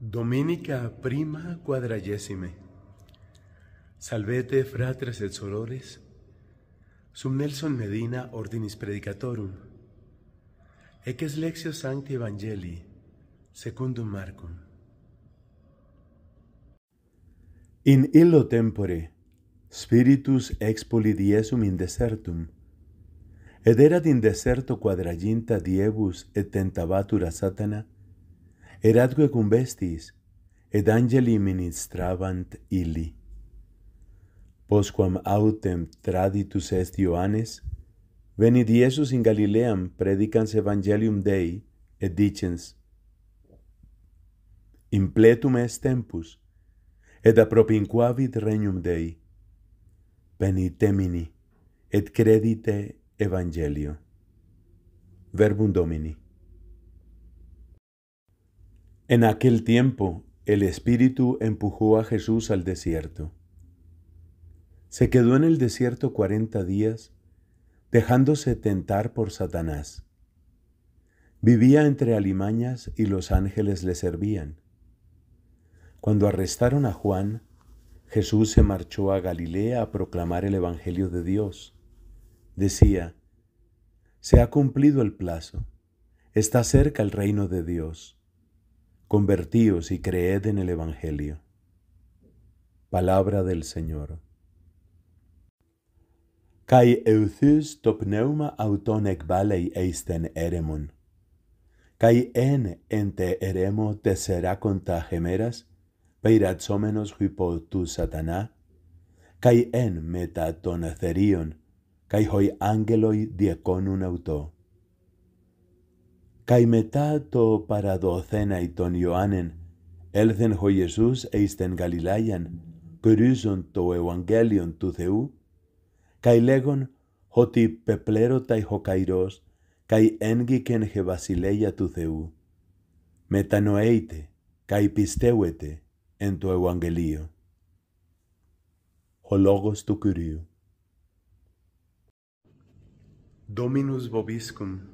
DOMINICA prima quadragesime. Salvete fratres et sorores. Sum Nelson Medina ordinis predicatorum. Ec es lexio sancti evangelii secundum Marcum. In illo tempore spiritus expoli diesum in desertum. Ed erat in deserto quadraginta diebus et tentabatura Satana eratque cum bestis, et angeli ministrabant illi. Posquam autem traditus est Ioannes, venit Iesus in Galileam predicans Evangelium Dei, et dicens, Impletum est tempus, et apropinquavit regnum Dei. Penitemini, et credite Evangelio. Verbum Domini. En aquel tiempo, el Espíritu empujó a Jesús al desierto. Se quedó en el desierto cuarenta días, dejándose tentar por Satanás. Vivía entre alimañas y los ángeles le servían. Cuando arrestaron a Juan, Jesús se marchó a Galilea a proclamar el Evangelio de Dios. Decía, Se ha cumplido el plazo, está cerca el reino de Dios. convertíos y creed en el evangelio. Palabra del Señor. Kai euthys to pneuma auton balei eisten eremon. Kai en ente eremo te sera conta gemeras, peirat somenos hypo tu satana, kai en meta ton acerion, kai hoi angeloi diekonun auto. Καί μετά το παραδοθένα η τον Ιωάννεν, έλθεν ο Ιησούς εις την Γαλιλάιαν, κρύζον το Ευαγγέλιον του Θεού, καί λέγον ότι πεπλέρωτα τα Καϊρός, καί έγγικεν χε βασιλεία του Θεού. Μετανοείτε καί πιστεύετε εν το Ευαγγελίο. Ο λόγος του Κυρίου. Dominus vobiscum.